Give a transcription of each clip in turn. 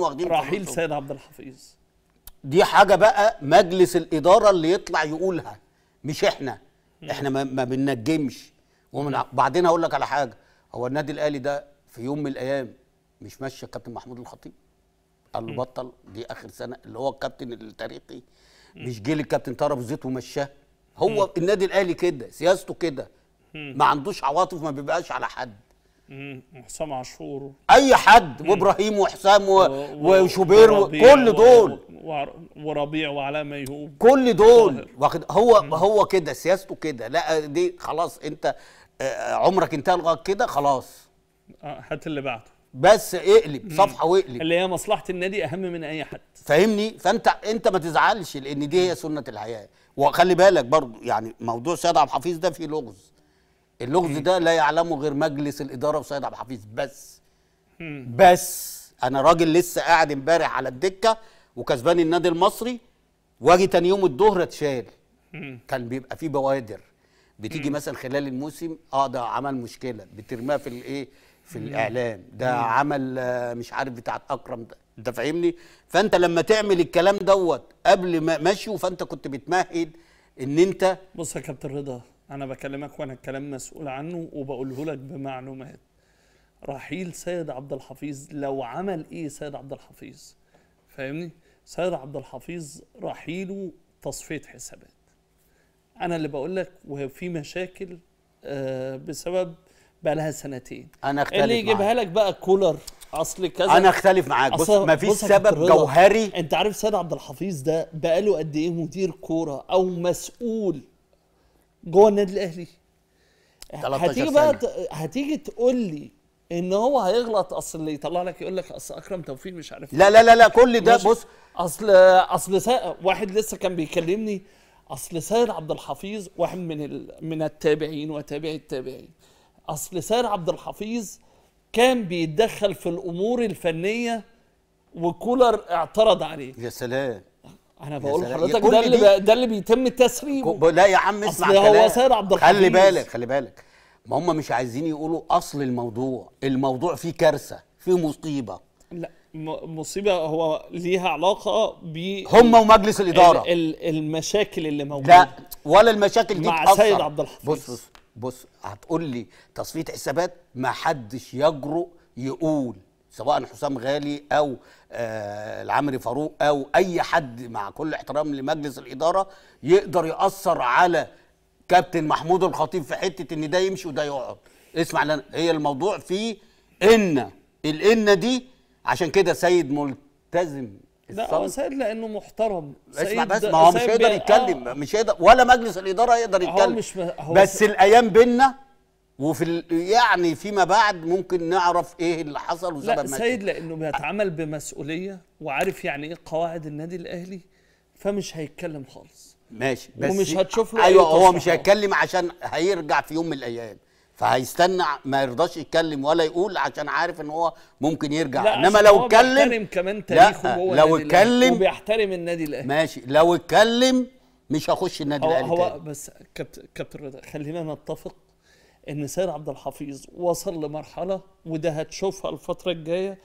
واخدين رحيل سيد عبد الحفيظ دي حاجه بقى مجلس الاداره اللي يطلع يقولها مش احنا احنا ما, ما بننجمش ومن بعدين هقول لك على حاجه هو النادي الاهلي ده في يوم من الايام مش ماشي كابتن محمود الخطيب قال له بطل دي اخر سنه اللي هو الكابتن التاريخي مش جه للكابتن طارق زيت ومشاه هو النادي الاهلي كده سياسته كده ما عندوش عواطف ما بيبقاش على حد حسام عاشور اي حد مم. وابراهيم وحسام و... و... وشوبير كل دول و... وربيع وعلاء ميهوب كل دول واخد هو مم. هو كده سياسته كده لا دي خلاص انت آه، عمرك انتهى لغايه كده خلاص آه، هات اللي بعده بس اقلب صفحه واقلب اللي هي مصلحه النادي اهم من اي حد فاهمني فانت انت ما تزعلش لان دي هي سنه الحياه وخلي بالك برضو يعني موضوع سيد عبد الحفيظ ده فيه لغز اللغز ده لا يعلمه غير مجلس الاداره وسيد عبد الحفيظ بس بس انا راجل لسه قاعد امبارح على الدكه وكسبان النادي المصري واجي تاني يوم الظهر اتشال كان بيبقى فيه بوادر بتيجي مثلا خلال الموسم اه ده عمل مشكله بترميها في الايه في الاعلام ده عمل آه، مش عارف بتاع اكرم ده انت فاهمني فانت لما تعمل الكلام دوت قبل ما مشي فانت كنت بتمهد ان انت بص يا كابتن رضا انا بكلمك وانا الكلام مسؤول عنه وبقوله لك بمعلومات رحيل سيد عبد الحفيظ لو عمل ايه سيد عبد الحفيظ فاهمني سيد عبد الحفيظ رحيله تصفيه حسابات انا اللي بقول لك وفي مشاكل آه، بسبب بقى لها سنتين انا إيه اختلف اللي يجيبها لك بقى كولر اصل كذا انا اختلف معاك بص مفيش سبب جوهري انت عارف سيد عبد الحفيظ ده بقى له قد ايه مدير كوره او مسؤول جوه النادي الاهلي هتيجي بقى هتيجي تقول لي ان هو هيغلط اصل اللي يطلع لك يقول لك اصل اكرم توفيق مش عارف لا لا لا لا كل ده بص اصل اصل سا... واحد لسه كان بيكلمني اصل سيد عبد الحفيظ واحد من ال... من التابعين وتابعي التابعين اصل سيد عبد الحفيظ كان بيتدخل في الامور الفنيه وكولر اعترض عليه يا سلام انا بقول لحضرتك ده اللي ده اللي بيتم التسريب لا يا عم اسمع كلام هو سيد عبد الحفيظ خلي بالك خلي بالك ما هم مش عايزين يقولوا اصل الموضوع الموضوع فيه كارثه فيه مصيبه لا مصيبه هو ليها علاقه ب هم ومجلس الاداره ال... المشاكل اللي موجوده لا ولا المشاكل دي مع تأثر. سيد عبد الحفيظ بص بص بص هتقول لي تصفيه حسابات ما حدش يجرؤ يقول سواء حسام غالي او آه، العمري فاروق او اي حد مع كل احترام لمجلس الاداره يقدر ياثر على كابتن محمود الخطيب في حته ان ده يمشي وده يقعد اسمع لنا هي الموضوع في ان الان دي عشان كده سيد ملتزم لا هو سيد لانه محترم سيد اسمع بس ما هو مش هيقدر يتكلم آه. مش هيقدر ولا مجلس الاداره يقدر يتكلم هو مش هو بس الايام بينا وفي يعني فيما بعد ممكن نعرف ايه اللي حصل وسبب لا سيد لانه بيتعامل بمسؤوليه وعارف يعني ايه قواعد النادي الاهلي فمش هيتكلم خالص ماشي بس ومش هتشوف له ايوه هو مش هيتكلم عشان هيرجع في يوم من الايام فهيستنى ما يرضاش يتكلم ولا يقول عشان عارف ان هو ممكن يرجع لا انما لو اتكلم بيحترم كمان تاريخه جوه لو اتكلم وبيحترم النادي الاهلي ماشي لو اتكلم مش هخش النادي الاهلي هو, هو بس كابتن كابتن خلينا نتفق ان سيد عبد الحفيظ وصل لمرحله وده هتشوفها الفتره الجايه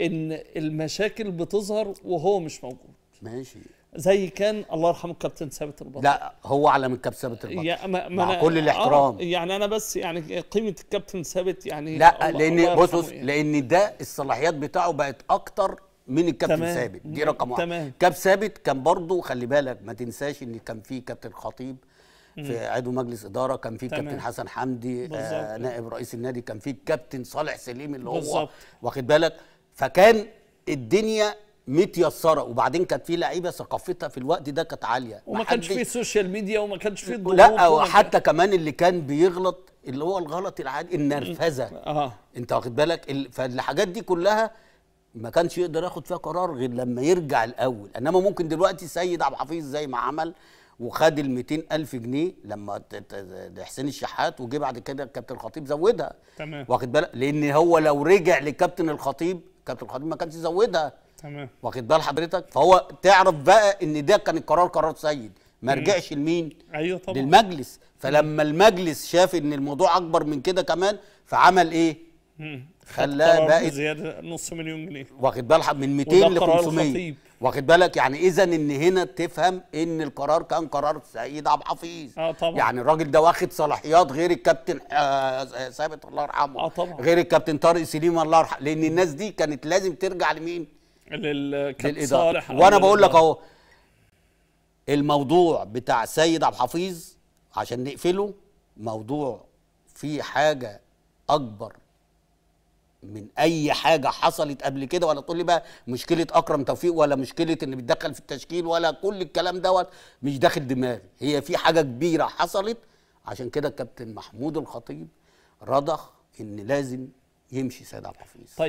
ان المشاكل بتظهر وهو مش موجود ماشي زي كان الله يرحمه الكابتن ثابت البطل لا هو على من الكابتن ثابت البطل يعني ما مع أنا كل الاحترام آه يعني انا بس يعني قيمه الكابتن ثابت يعني لا لان بص بص يعني. لان ده الصلاحيات بتاعه بقت اكتر من الكابتن ثابت دي رقم واحد تمام كاب ثابت كان برضه خلي بالك ما تنساش ان كان في كابتن خطيب في عضو مجلس اداره كان في كابتن حسن حمدي آه نائب رئيس النادي كان في الكابتن صالح سليم اللي بالزبط. هو واخد بالك فكان الدنيا متيسره وبعدين كانت في لعيبه ثقافتها في الوقت ده كانت عاليه وما كانش في سوشيال ميديا وما كانش في ضغوط لا وحتى كمان اللي كان بيغلط اللي هو الغلط العادي النرفزه اه انت واخد بالك فالحاجات دي كلها ما كانش يقدر ياخد فيها قرار غير لما يرجع الاول انما ممكن دلوقتي سيد عبد الحفيظ زي ما عمل وخد ال 200000 جنيه لما حسين الشحات وجه بعد كده الكابتن الخطيب زودها تمام واخد بالك لان هو لو رجع لكابتن الخطيب كابتن الخطيب ما كانش زودها تمام واخد بال حضرتك فهو تعرف بقى ان ده كان القرار قرار سيد ما رجعش لمين ايوه طبعا للمجلس فلما المجلس شاف ان الموضوع اكبر من كده كمان فعمل ايه خلاه بقت زياده نص مليون جنيه واخد بالك من 200 ل 500 واخد بالك يعني اذا ان هنا تفهم ان القرار كان قرار سيد عبد الحفيظ اه طبعا يعني الراجل ده واخد صلاحيات غير الكابتن آه ثابت الله يرحمه اه طبعا غير الكابتن طارق سليم الله يرحمه لان الناس دي كانت لازم ترجع لمين؟ للكابتن صالح وانا بقول لك اهو الموضوع بتاع سيد عبد الحفيظ عشان نقفله موضوع فيه حاجه اكبر من اي حاجه حصلت قبل كده ولا تقول لي بقى مشكله اكرم توفيق ولا مشكله ان بيتدخل في التشكيل ولا كل الكلام دوت مش داخل دماغي هي في حاجه كبيره حصلت عشان كده الكابتن محمود الخطيب رضخ ان لازم يمشي سيد عبد الحفيظ طيب